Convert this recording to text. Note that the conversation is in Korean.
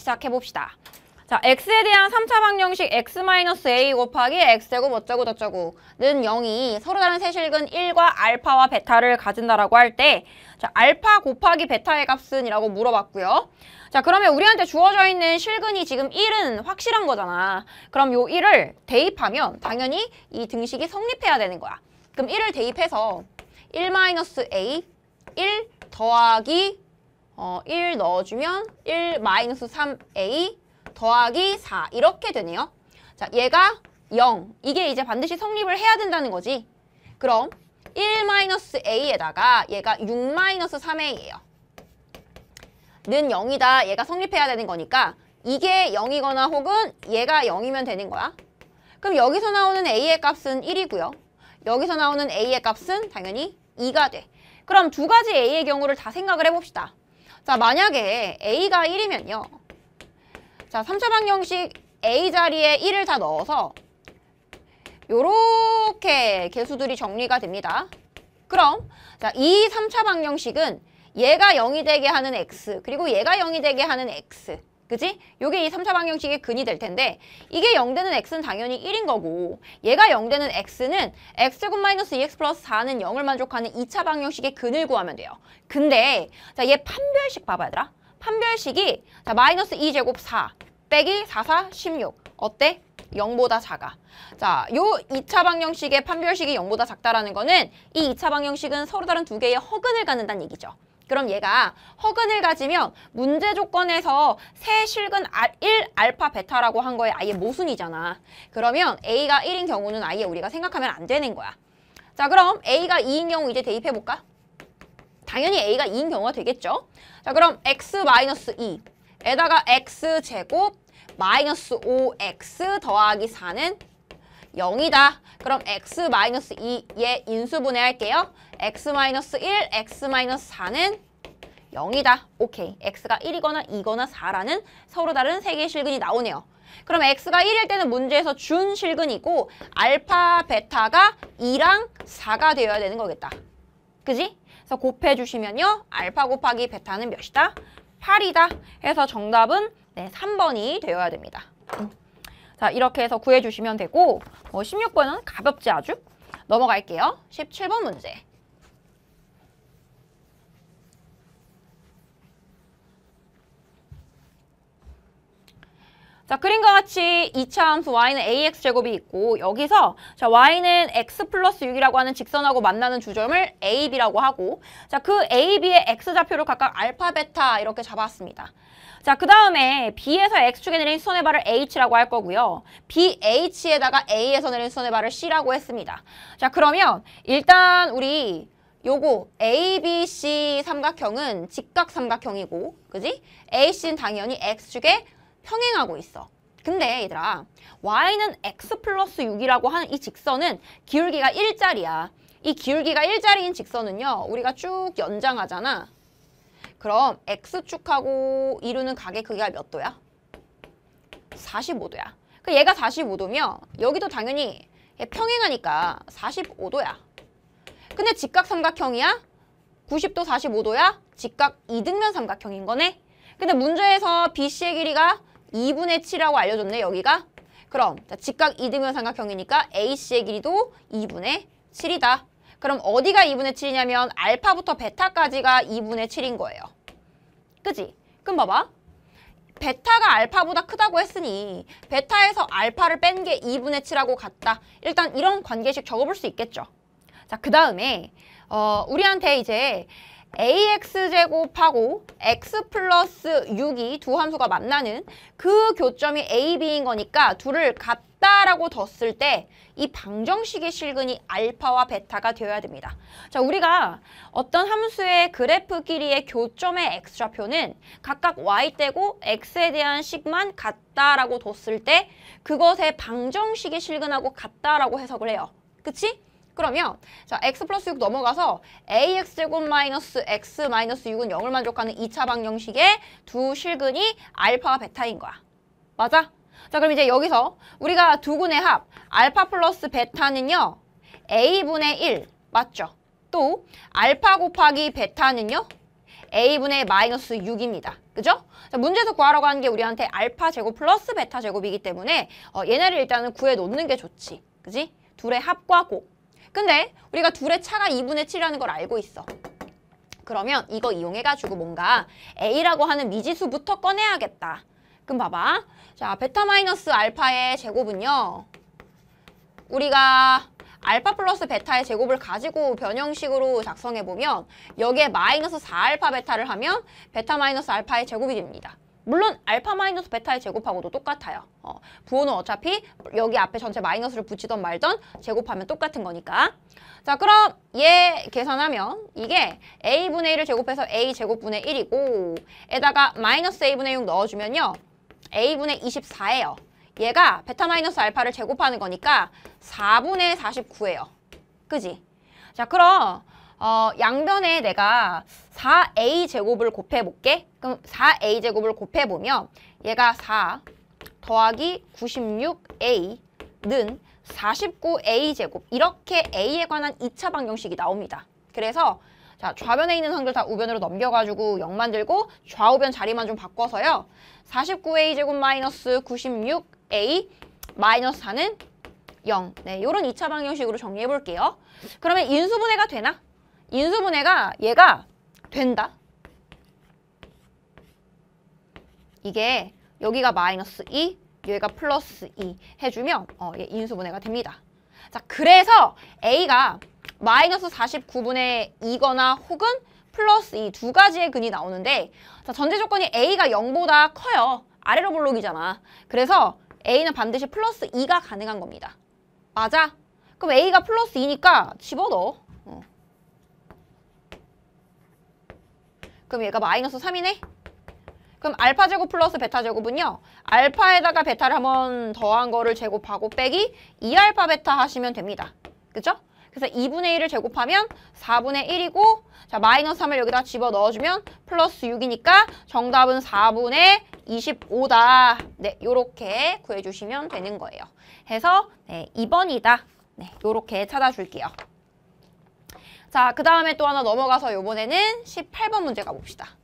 시작해봅시다. 자, x에 대한 3차 방정식 x-a 곱하기 x제곱 어쩌고 저쩌고는 0이 서로 다른 세실근 1과 알파와 베타를 가진다라고 할 때 자, 알파 곱하기 베타의 값은 이라고 물어봤고요. 자, 그러면 우리한테 주어져 있는 실근이 지금 1은 확실한 거잖아. 그럼 요 1을 대입하면 당연히 이 등식이 성립해야 되는 거야. 그럼 1을 대입해서 1-a 1 더하기 어, 1 넣어주면 1 마이너스 3a 더하기 4 이렇게 되네요. 자, 얘가 0. 이게 이제 반드시 성립을 해야 된다는 거지. 그럼 1 마이너스 a에다가 얘가 6 마이너스 3a예요. 는 0이다. 얘가 성립해야 되는 거니까 이게 0이거나 혹은 얘가 0이면 되는 거야. 그럼 여기서 나오는 a의 값은 1이고요. 여기서 나오는 a의 값은 당연히 2가 돼. 그럼 두 가지 a의 경우를 다 생각을 해봅시다. 자, 만약에 A가 1이면요. 자, 3차 방정식 A 자리에 1을 다 넣어서 요렇게 개수들이 정리가 됩니다. 그럼 자, 이 3차 방정식은 얘가 0이 되게 하는 x 그리고 얘가 0이 되게 하는 x 그지? 요게 이 3차 방정식의 근이 될 텐데 이게 0되는 x는 당연히 1인 거고 얘가 0되는 x는 x제곱 마이너스 2x 플러스 4는 0을 만족하는 2차 방정식의 근을 구하면 돼요. 근데 자얘 판별식 봐봐 얘들아. 판별식이 자 마이너스 2제곱 4 빼기 4, 4, 16 어때? 0보다 작아. 자, 요 2차 방정식의 판별식이 0보다 작다라는 거는 이 2차 방정식은 서로 다른 두 개의 허근을 갖는다는 얘기죠. 그럼 얘가 허근을 가지면 문제 조건에서 세 실근 1 알파 베타라고 한 거에 아예 모순이잖아. 그러면 A가 1인 경우는 아예 우리가 생각하면 안 되는 거야. 자 그럼 A가 2인 경우 이제 대입해볼까? 당연히 A가 2인 경우가 되겠죠? 자 그럼 X-2에다가 X제곱 마이너스 5X 더하기 4는 0이다. 그럼 x 마이너스 2얘 인수 분해할게요. x 마이너스 1, x 마이너스 4는 0이다. 오케이. x가 1이거나 2거나 4라는 서로 다른 세 개의 실근이 나오네요. 그럼 x가 1일 때는 문제에서 준 실근이고 알파, 베타가 2랑 4가 되어야 되는 거겠다. 그지? 그래서 곱해주시면요. 알파 곱하기 베타는 몇이다? 8이다. 해서 정답은 네, 3번이 되어야 됩니다. 음. 자 이렇게 해서 구해주시면 되고 뭐 16번은 가볍지 아주 넘어갈게요. 17번 문제. 자, 그림과 같이 2차 함수 y는 ax제곱이 있고 여기서 자, y는 x 플러스 6이라고 하는 직선하고 만나는 주점을 ab라고 하고 자, 그 ab의 x좌표를 각각 알파, 베타 이렇게 잡았습니다. 자, 그 다음에 B에서 X축에 내린 수선의 발을 H라고 할 거고요. BH에다가 A에서 내린 수선의 발을 C라고 했습니다. 자, 그러면 일단 우리 요거 ABC 삼각형은 직각 삼각형이고, 그지? AC는 당연히 X축에 평행하고 있어. 근데 얘들아 y는 x 플러스 6이라고 하는 이 직선은 기울기가 1자리야. 이 기울기가 1자리인 직선은요. 우리가 쭉 연장하잖아. 그럼 x축하고 이루는 각의 크기가 몇 도야? 45도야. 그 그러니까 얘가 4 5도며 여기도 당연히 평행하니까 45도야. 근데 직각 삼각형이야? 90도 45도야? 직각 이등면 삼각형인 거네? 근데 문제에서 BC의 길이가 2분의 7이라고 알려줬네 여기가 그럼 자, 직각 이등변 삼각형이니까 AC의 길이도 2분의 7이다 그럼 어디가 2분의 7이냐면 알파부터 베타까지가 2분의 7인 거예요 그지? 그럼 봐봐 베타가 알파보다 크다고 했으니 베타에서 알파를 뺀 게 2분의 7하고 같다 일단 이런 관계식 적어볼 수 있겠죠 자그 다음에 어, 우리한테 이제 ax제곱하고 x 플러스 6이 두 함수가 만나는 그 교점이 a, b인 거니까 둘을 같다라고 뒀을 때 이 방정식의 실근이 알파와 베타가 되어야 됩니다. 자, 우리가 어떤 함수의 그래프끼리의 교점의 x좌표는 각각 y대고 x에 대한 식만 같다라고 뒀을 때 그것의 방정식의 실근하고 같다라고 해석을 해요. 그치? 그러면 자 x 플러스 6 넘어가서 ax제곱 마이너스 x 마이너스 6은 0을 만족하는 2차 방정식의 두 실근이 알파와 베타인 거야. 맞아? 자 그럼 이제 여기서 우리가 두 군의 합 알파 플러스 베타는요. a분의 1 맞죠? 또 알파 곱하기 베타는요. a분의 마이너스 6입니다. 그죠? 자, 문제에서 구하라고 하는 게 우리한테 알파 제곱 플러스 베타 제곱이기 때문에 어, 얘네를 일단은 구해 놓는 게 좋지. 그지? 둘의 합과 곱. 근데 우리가 둘의 차가 2분의 7이라는 걸 알고 있어. 그러면 이거 이용해가지고 뭔가 A라고 하는 미지수부터 꺼내야겠다. 그럼 봐봐. 자, 베타 마이너스 알파의 제곱은요. 우리가 알파 플러스 베타의 제곱을 가지고 변형식으로 작성해보면 여기에 마이너스 4알파 베타를 하면 베타 마이너스 알파의 제곱이 됩니다. 물론 알파 마이너스 베타의 제곱하고도 똑같아요. 어, 부호는 어차피 여기 앞에 전체 마이너스를 붙이던 말던 제곱하면 똑같은 거니까. 자 그럼 얘 계산하면 이게 a분의 1을 제곱해서 a 제곱분의 1이고 에다가 마이너스 a분의 6 넣어주면요. a분의 24예요. 얘가 베타 마이너스 알파를 제곱하는 거니까 4분의 49예요. 그지? 자 그럼 어, 양변에 내가 4a 제곱을 곱해볼게. 그럼 4a제곱을 곱해보면 얘가 4 더하기 96a는 49a제곱 이렇게 a에 관한 2차 방정식이 나옵니다. 그래서 자 좌변에 있는 한글 다 우변으로 넘겨가지고 0 만들고 좌우변 자리만 좀 바꿔서요. 49a제곱 마이너스 96a 마이너스 4는 0. 네, 요런 2차 방정식으로 정리해볼게요. 그러면 인수분해가 되나? 인수분해가 얘가 된다. 이게 여기가 마이너스 2, 여기가 플러스 2 해주면 어, 얘 인수분해가 됩니다. 자, 그래서 A가 마이너스 49분의 2거나 혹은 플러스 2 두 가지의 근이 나오는데 자, 전제 조건이 A가 0보다 커요. 아래로 볼록이잖아. 그래서 A는 반드시 플러스 2가 가능한 겁니다. 맞아? 그럼 A가 플러스 2니까 집어넣어. 어. 그럼 얘가 마이너스 3이네? 그럼 알파 제곱 플러스 베타 제곱은요. 알파에다가 베타를 한번 더한 거를 제곱하고 빼기 2알파 베타 하시면 됩니다. 그죠? 그래서 2분의 1을 제곱하면 4분의 1이고 자 마이너스 3을 여기다 집어넣어주면 플러스 6이니까 정답은 4분의 25다. 네, 요렇게 구해주시면 되는 거예요. 해서 네, 2번이다. 네, 요렇게 찾아줄게요. 자, 그 다음에 또 하나 넘어가서 요번에는 18번 문제 가봅시다.